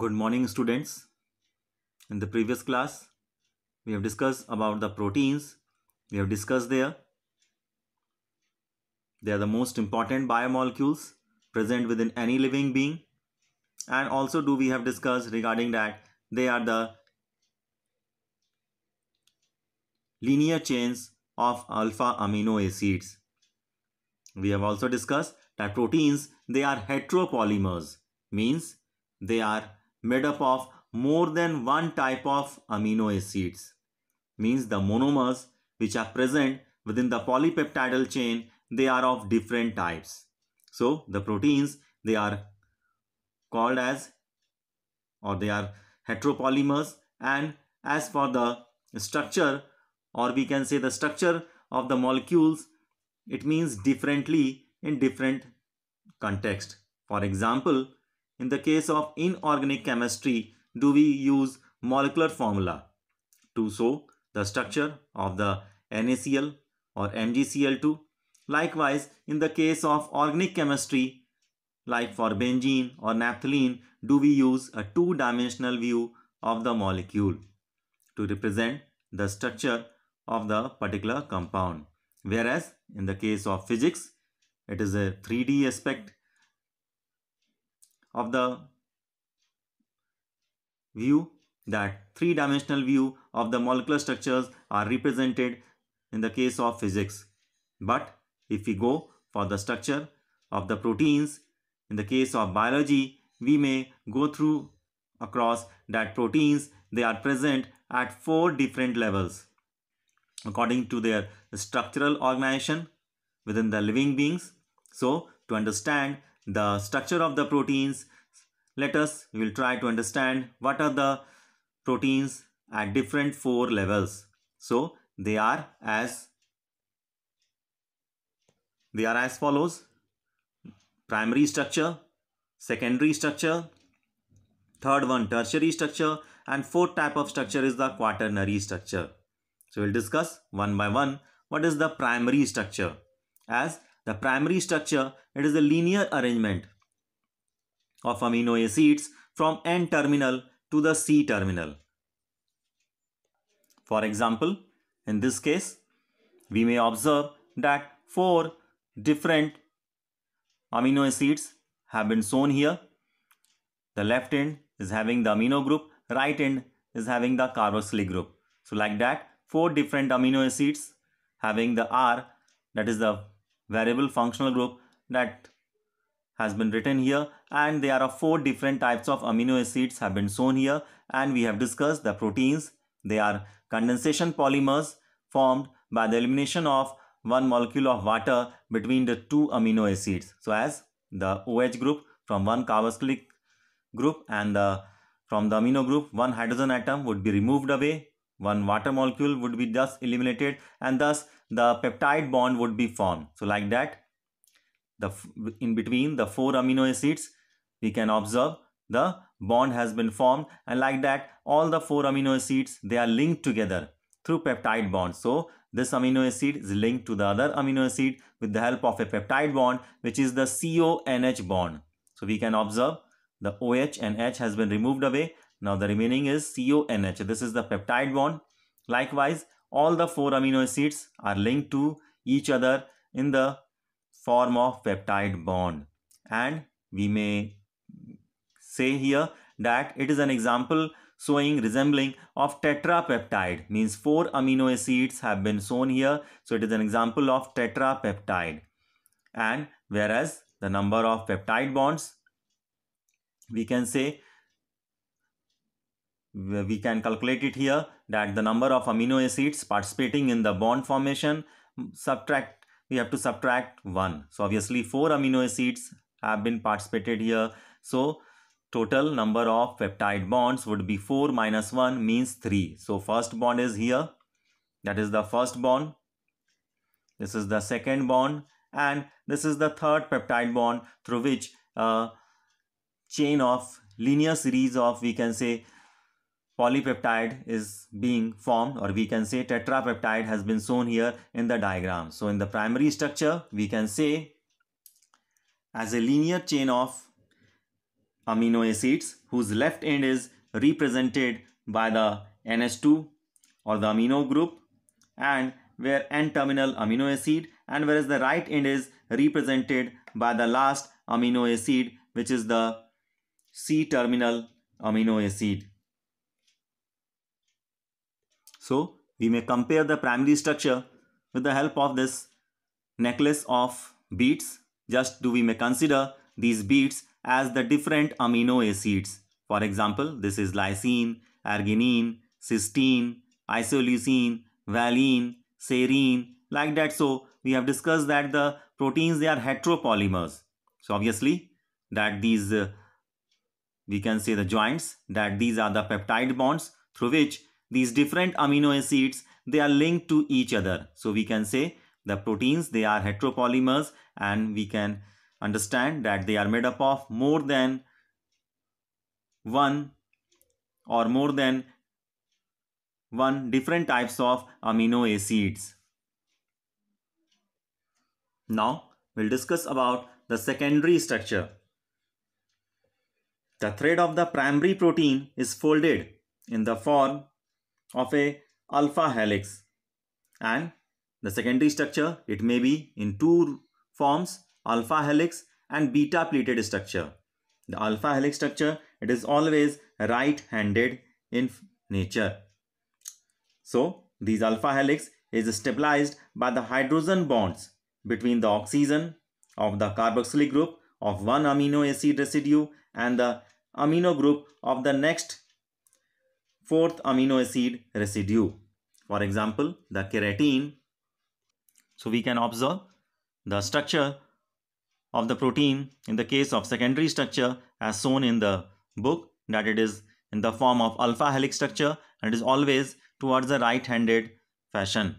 Good morning students. In the previous class, we have discussed about the proteins. We have discussed there. They are the most important biomolecules present within any living being. And also do we have discussed regarding that they are the linear chains of alpha amino acids. We have also discussed that proteins, they are heteropolymers means they are made up of more than one type of amino acids. Means the monomers which are present within the polypeptidal chain, they are of different types. So the proteins, they are called as or they are heteropolymers and as for the structure or we can say the structure of the molecules, it means differently in different context. For example, in the case of inorganic chemistry, do we use molecular formula? To show the structure of the NaCl or MgCl2. Likewise, in the case of organic chemistry, like for benzene or naphthalene, do we use a two-dimensional view of the molecule to represent the structure of the particular compound. Whereas, in the case of physics, it is a 3D aspect of the view that three-dimensional view of the molecular structures are represented in the case of physics. But if we go for the structure of the proteins, in the case of biology, we may go through across that proteins, they are present at four different levels according to their structural organization within the living beings. So to understand the structure of the proteins. Let us, we will try to understand what are the proteins at different four levels. So, they are as they are as follows primary structure secondary structure third one tertiary structure and fourth type of structure is the quaternary structure so we'll discuss one by one what is the primary structure as the primary structure, it is a linear arrangement of amino acids from N terminal to the C terminal. For example, in this case, we may observe that four different amino acids have been shown here. The left end is having the amino group, right end is having the carboxylic group. So like that, four different amino acids having the R that is the variable functional group that has been written here and there are four different types of amino acids have been shown here and we have discussed the proteins. They are condensation polymers formed by the elimination of one molecule of water between the two amino acids. So as the OH group from one carboxylic group and the, from the amino group one hydrogen atom would be removed away one water molecule would be thus eliminated and thus the peptide bond would be formed. So like that, the in between the four amino acids, we can observe the bond has been formed and like that all the four amino acids they are linked together through peptide bond. So this amino acid is linked to the other amino acid with the help of a peptide bond which is the CONH bond. So we can observe the OH and H has been removed away now the remaining is CONH. This is the peptide bond. Likewise, all the four amino acids are linked to each other in the form of peptide bond. And we may say here that it is an example showing resembling of tetrapeptide means four amino acids have been shown here. So it is an example of tetrapeptide. And whereas the number of peptide bonds we can say we can calculate it here that the number of amino acids participating in the bond formation mm, subtract we have to subtract 1 so obviously 4 amino acids have been participated here so total number of peptide bonds would be 4 minus 1 means 3 so first bond is here that is the first bond this is the second bond and this is the third peptide bond through which a uh, chain of linear series of we can say polypeptide is being formed or we can say tetrapeptide has been shown here in the diagram. So in the primary structure we can say as a linear chain of amino acids whose left end is represented by the NH2 or the amino group and where N-terminal amino acid and whereas the right end is represented by the last amino acid which is the C-terminal amino acid so we may compare the primary structure with the help of this necklace of beads. Just do we may consider these beads as the different amino acids. For example, this is lysine, arginine, cysteine, isoleucine, valine, serine, like that. So we have discussed that the proteins, they are heteropolymers. So obviously that these, uh, we can say the joints, that these are the peptide bonds through which these different amino acids, they are linked to each other. So we can say the proteins, they are heteropolymers and we can understand that they are made up of more than one or more than one different types of amino acids. Now we'll discuss about the secondary structure. The thread of the primary protein is folded in the form of a alpha helix and the secondary structure it may be in two forms alpha helix and beta pleated structure. The alpha helix structure it is always right handed in nature. So these alpha helix is stabilized by the hydrogen bonds between the oxygen of the carboxylic group of one amino acid residue and the amino group of the next fourth amino acid residue. For example, the keratin. So we can observe the structure of the protein in the case of secondary structure as shown in the book that it is in the form of alpha helix structure and it is always towards the right handed fashion.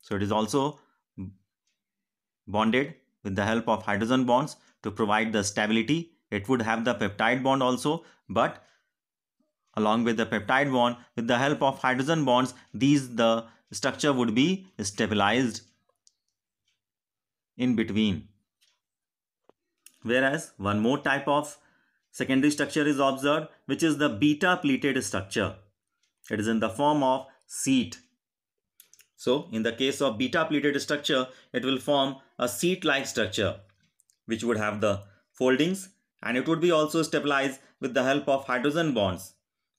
So it is also bonded with the help of hydrogen bonds to provide the stability. It would have the peptide bond also but along with the peptide bond with the help of hydrogen bonds these the structure would be stabilized in between whereas one more type of secondary structure is observed which is the beta pleated structure it is in the form of seat so in the case of beta pleated structure it will form a seat like structure which would have the foldings and it would be also stabilized with the help of hydrogen bonds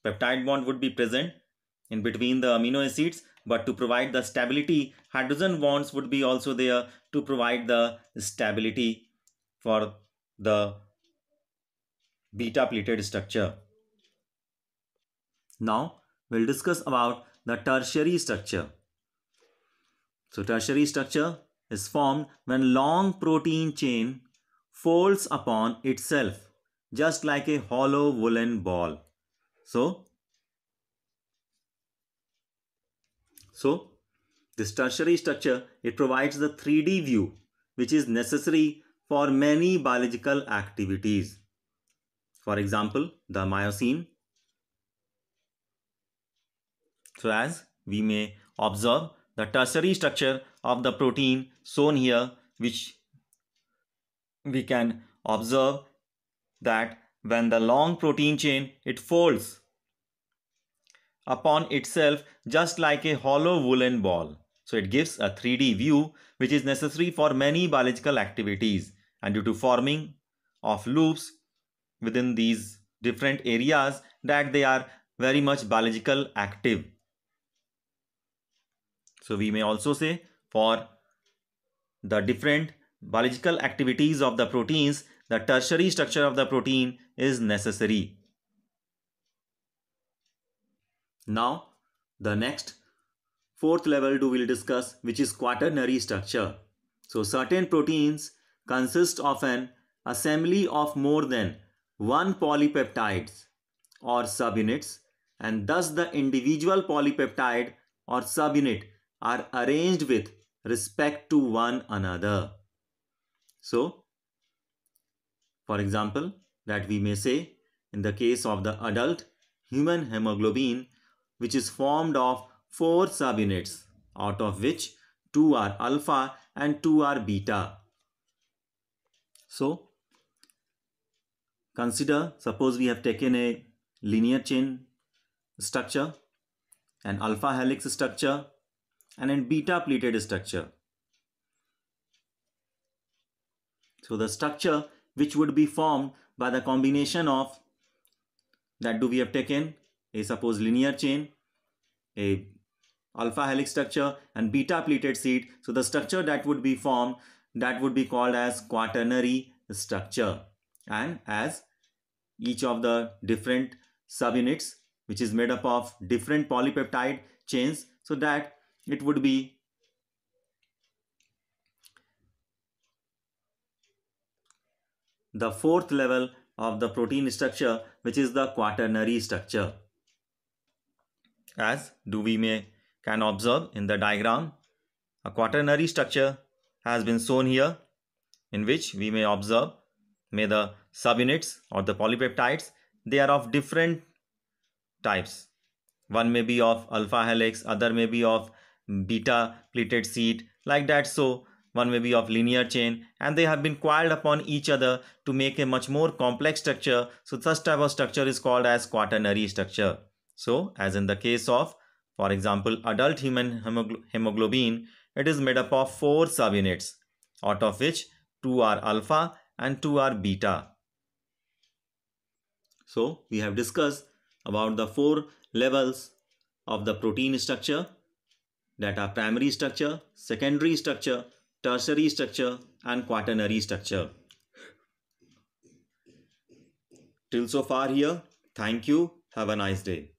Peptide bond would be present in between the amino acids but to provide the stability hydrogen bonds would be also there to provide the stability for the beta pleated structure. Now we'll discuss about the tertiary structure. So tertiary structure is formed when long protein chain folds upon itself just like a hollow woolen ball. So, so this tertiary structure, it provides the 3D view which is necessary for many biological activities. For example, the Miocene. So as we may observe the tertiary structure of the protein shown here which we can observe that when the long protein chain, it folds upon itself just like a hollow woolen ball. So it gives a 3D view which is necessary for many biological activities and due to forming of loops within these different areas that they are very much biological active. So we may also say for the different biological activities of the proteins the tertiary structure of the protein is necessary. Now, the next fourth level do we'll discuss which is quaternary structure. So, certain proteins consist of an assembly of more than one polypeptides or subunits and thus the individual polypeptide or subunit are arranged with respect to one another. So, for example, that we may say in the case of the adult human hemoglobin which is formed of 4 subunits out of which 2 are alpha and 2 are beta. So consider suppose we have taken a linear chain structure, an alpha helix structure and a beta pleated structure. So the structure which would be formed by the combination of that do we have taken a suppose linear chain a alpha helix structure and beta pleated seed so the structure that would be formed that would be called as quaternary structure and as each of the different subunits which is made up of different polypeptide chains so that it would be the fourth level of the protein structure which is the quaternary structure. As do we may can observe in the diagram, a quaternary structure has been shown here in which we may observe may the subunits or the polypeptides they are of different types. One may be of alpha helix, other may be of beta pleated seat like that. So one may be of linear chain, and they have been coiled upon each other to make a much more complex structure. So such type of structure is called as quaternary structure. So as in the case of, for example, adult human hemoglobin, it is made up of four subunits, out of which two are alpha and two are beta. So we have discussed about the four levels of the protein structure that are primary structure, secondary structure, tertiary structure and quaternary structure. Till so far here, thank you. Have a nice day.